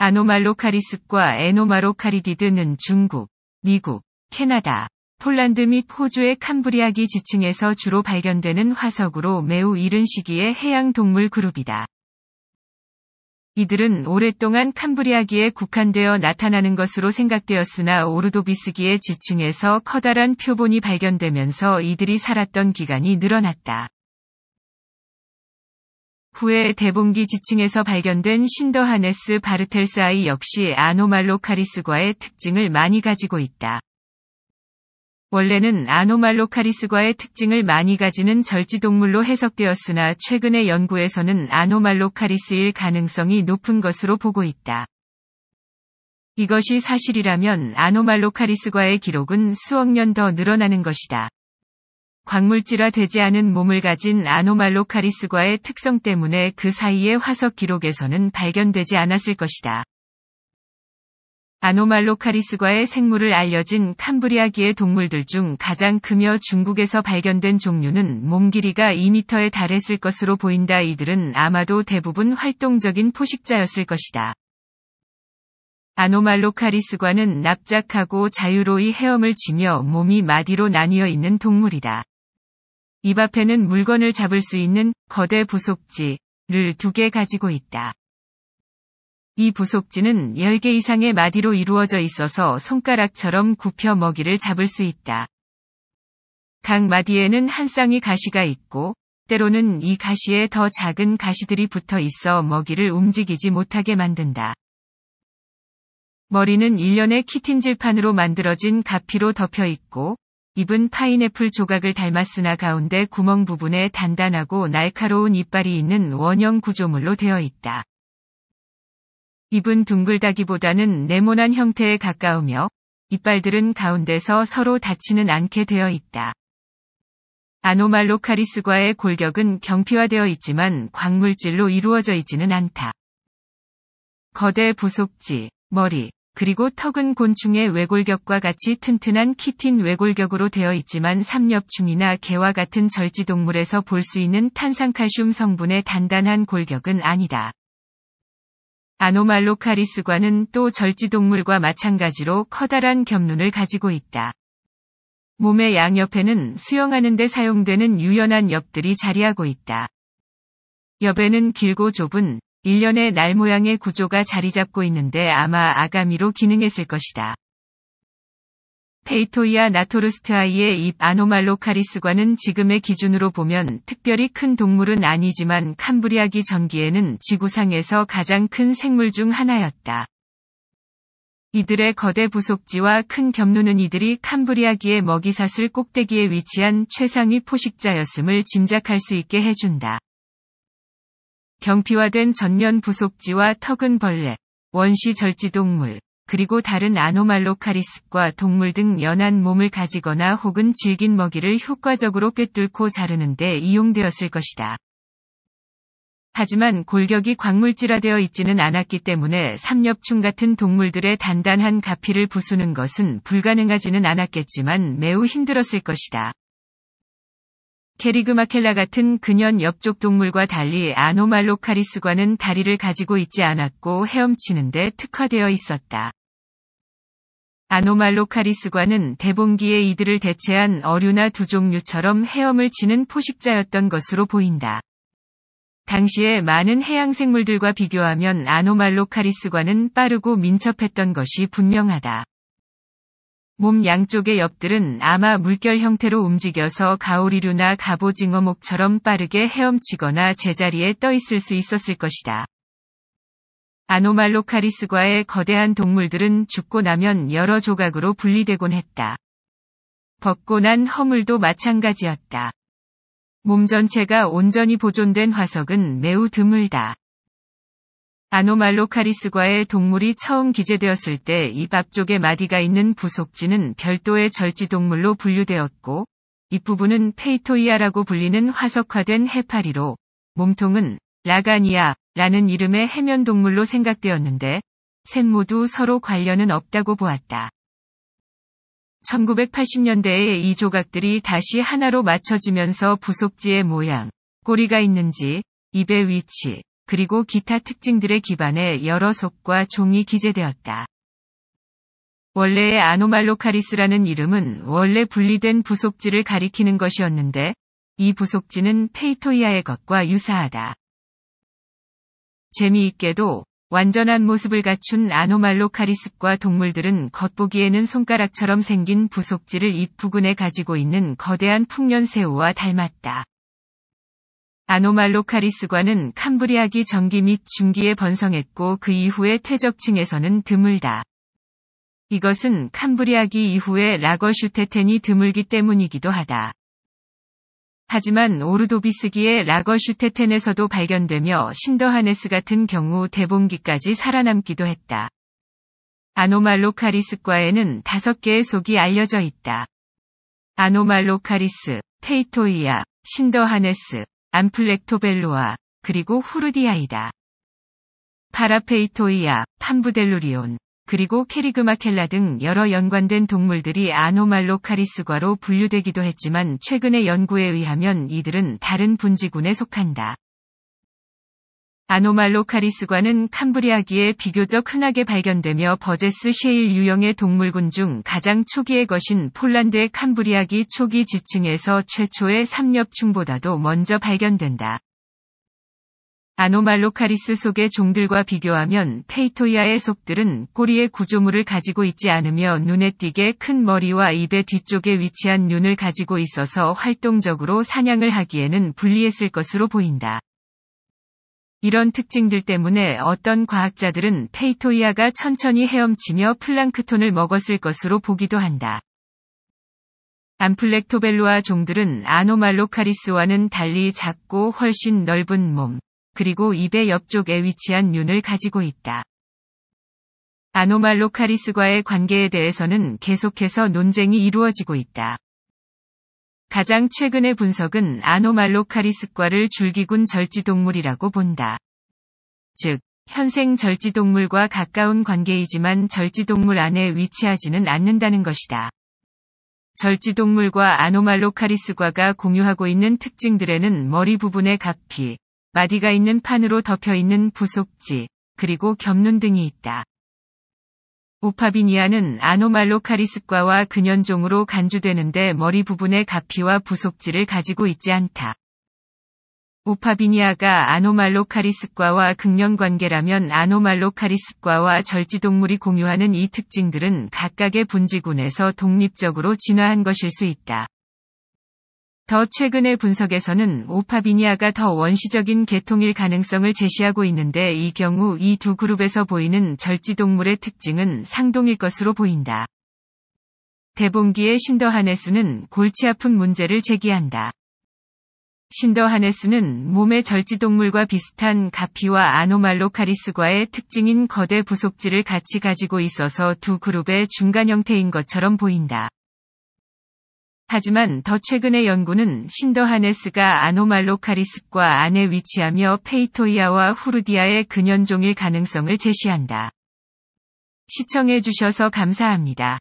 아노말로카리스과 에노마로카리디드는 중국, 미국, 캐나다, 폴란드 및 호주의 캄브리아기 지층에서 주로 발견되는 화석으로 매우 이른 시기의 해양 동물 그룹이다. 이들은 오랫동안 캄브리아기에 국한되어 나타나는 것으로 생각되었으나 오르도비스기의 지층에서 커다란 표본이 발견되면서 이들이 살았던 기간이 늘어났다. 후에 대봉기 지층에서 발견된 신더하네스 바르텔사이 역시 아노말로카리스과의 특징을 많이 가지고 있다. 원래는 아노말로카리스과의 특징을 많이 가지는 절지동물로 해석되었으나 최근의 연구에서는 아노말로카리스일 가능성이 높은 것으로 보고 있다. 이것이 사실이라면 아노말로카리스과의 기록은 수억 년 더 늘어나는 것이다. 광물질화 되지 않은 몸을 가진 아노말로카리스과의 특성 때문에 그 사이의 화석 기록에서는 발견되지 않았을 것이다. 아노말로카리스과의 생물을 알려진 캄브리아기의 동물들 중 가장 크며 중국에서 발견된 종류는 몸 길이가 2m에 달했을 것으로 보인다. 이들은 아마도 대부분 활동적인 포식자였을 것이다. 아노말로카리스과는 납작하고 자유로이 헤엄을 치며 몸이 마디로 나뉘어 있는 동물이다. 입 앞에는 물건을 잡을 수 있는 거대 부속지를 두 개 가지고 있다. 이 부속지는 10개 이상의 마디로 이루어져 있어서 손가락처럼 굽혀 먹이를 잡을 수 있다. 각 마디에는 한쌍이 가시가 있고, 때로는 이 가시에 더 작은 가시들이 붙어 있어 먹이를 움직이지 못하게 만든다. 머리는 일련의 키틴질판으로 만들어진 가피로 덮여 있고, 입은 파인애플 조각을 닮았으나 가운데 구멍 부분에 단단하고 날카로운 이빨이 있는 원형 구조물로 되어 있다. 입은 둥글다기보다는 네모난 형태에 가까우며 이빨들은 가운데서 서로 닫히는 않게 되어 있다. 아노말로카리스과의 골격은 경피화되어 있지만 광물질로 이루어져 있지는 않다. 거대 부속지, 머리, 그리고 턱은 곤충의 외골격과 같이 튼튼한 키틴 외골격으로 되어 있지만 삼엽충이나 개와 같은 절지동물에서 볼 수 있는 탄산칼슘 성분의 단단한 골격은 아니다. 아노말로카리스과는 또 절지동물과 마찬가지로 커다란 겹눈을 가지고 있다. 몸의 양옆에는 수영하는 데 사용되는 유연한 엽들이 자리하고 있다. 엽에는 길고 좁은 일련의 날 모양의 구조가 자리 잡고 있는데 아마 아가미로 기능했을 것이다. 페이토이아 나토르스트아이의 입아노말로카리스관은 지금의 기준으로 보면 특별히 큰 동물은 아니지만 캄브리아기 전기에는 지구상에서 가장 큰 생물 중 하나였다. 이들의 거대 부속지와 큰 겹루는 이들이 캄브리아기의 먹이사슬 꼭대기에 위치한 최상위 포식자였음을 짐작할 수 있게 해준다. 경피화된 전면 부속지와 턱은 벌레 원시 절지동물, 그리고 다른 아노말로카리스과 동물 등 연한 몸을 가지거나 혹은 질긴 먹이를 효과적으로 꿰뚫고 자르는데 이용되었을 것이다. 하지만 골격이 광물질화되어 있지는 않았기 때문에 삼엽충 같은 동물들의 단단한 가피를 부수는 것은 불가능하지는 않았겠지만 매우 힘들었을 것이다. 캐리그마켈라 같은 근현 옆쪽 동물과 달리 아노말로카리스과는 다리를 가지고 있지 않았고 헤엄치는데 특화되어 있었다. 아노말로카리스과는 대봉기에 이들을 대체한 어류나 두 종류처럼 헤엄을 치는 포식자였던 것으로 보인다. 당시에 많은 해양 생물들과 비교하면 아노말로카리스과는 빠르고 민첩했던 것이 분명하다. 몸 양쪽의 엽들은 아마 물결 형태로 움직여서 가오리류나 갑오징어목처럼 빠르게 헤엄치거나 제자리에 떠 있을 수 있었을 것이다. 아노말로카리스과의 거대한 동물들은 죽고 나면 여러 조각으로 분리되곤 했다. 벗고 난 허물도 마찬가지였다. 몸 전체가 온전히 보존된 화석은 매우 드물다. 아노말로카리스과의 동물이 처음 기재되었을 때 이밥쪽에 마디가 있는 부속지는 별도의 절지동물로 분류되었고, 입부분은 페이토이아라고 불리는 화석화된 해파리로, 몸통은 라가니아라는 이름의 해면동물로 생각되었는데, 셋 모두 서로 관련은 없다고 보았다. 1980년대에 이 조각들이 다시 하나로 맞춰지면서 부속지의 모양, 꼬리가 있는지, 입의 위치, 그리고 기타 특징들의 기반에 여러 속과 종이 기재되었다. 원래의 아노말로카리스라는 이름은 원래 분리된 부속지를 가리키는 것이었는데 이 부속지는 페이토이아의 것과 유사하다. 재미있게도 완전한 모습을 갖춘 아노말로카리스과 동물들은 겉보기에는 손가락처럼 생긴 부속지를 입 부근에 가지고 있는 거대한 풍년새우와 닮았다. 아노말로카리스과는 캄브리아기 전기 및 중기에 번성했고 그 이후의 퇴적층에서는 드물다. 이것은 캄브리아기 이후의 라거슈테텐이 드물기 때문이기도 하다. 하지만 오르도비스기의 라거슈테텐에서도 발견되며 신더하네스 같은 경우 대봉기까지 살아남기도 했다. 아노말로카리스과에는 다섯 개의 속이 알려져 있다. 아노말로카리스, 페이토이아, 신더하네스, 암플렉토벨로아, 그리고 후르디아이다. 파라페이토이아, 판부델루리온, 그리고 캐리그마켈라 등 여러 연관된 동물들이 아노말로카리스과로 분류되기도 했지만 최근의 연구에 의하면 이들은 다른 분지군에 속한다. 아노말로카리스과는 캄브리아기에 비교적 흔하게 발견되며 버제스 쉐일 유형의 동물군 중 가장 초기의 것인 폴란드의 캄브리아기 초기 지층에서 최초의 삼엽충보다도 먼저 발견된다. 아노말로카리스 속의 종들과 비교하면 페이토이아의 속들은 꼬리의 구조물을 가지고 있지 않으며 눈에 띄게 큰 머리와 입의 뒤쪽에 위치한 눈을 가지고 있어서 활동적으로 사냥을 하기에는 불리했을 것으로 보인다. 이런 특징들 때문에 어떤 과학자들은 페이토이아가 천천히 헤엄치며 플랑크톤을 먹었을 것으로 보기도 한다. 암플렉토벨로아 종들은 아노말로카리스와는 달리 작고 훨씬 넓은 몸, 그리고 입의 옆쪽에 위치한 윤을 가지고 있다. 아노말로카리스과의 관계에 대해서는 계속해서 논쟁이 이루어지고 있다. 가장 최근의 분석은 아노말로카리스과를 줄기군 절지동물이라고 본다. 즉, 현생 절지동물과 가까운 관계이지만 절지동물 안에 위치하지는 않는다는 것이다. 절지동물과 아노말로카리스과가 공유하고 있는 특징들에는 머리 부분에 각피 마디가 있는 판으로 덮여 있는 부속지, 그리고 겹눈 등이 있다. 우파비니아는 아노말로카리스과와 근현종으로 간주되는데 머리 부분의 가피와 부속질을 가지고 있지 않다. 우파비니아가 아노말로카리스과와 극련관계라면 아노말로카리스과와 절지동물이 공유하는 이 특징들은 각각의 분지군에서 독립적으로 진화한 것일 수 있다. 더 최근의 분석에서는 오파비니아가 더 원시적인 계통일 가능성을 제시하고 있는데 이 경우 이 두 그룹에서 보이는 절지동물의 특징은 상동일 것으로 보인다. 대봉기의 신더하네스는 골치 아픈 문제를 제기한다. 신더하네스는 몸의 절지동물과 비슷한 가피와 아노말로카리스과의 특징인 거대 부속지를 같이 가지고 있어서 두 그룹의 중간 형태인 것처럼 보인다. 하지만 더 최근의 연구는 신더하네스가 아노말로카리스과 안에 위치하며 페이토이아와 후르디아의 근현종일 가능성을 제시한다. 시청해주셔서 감사합니다.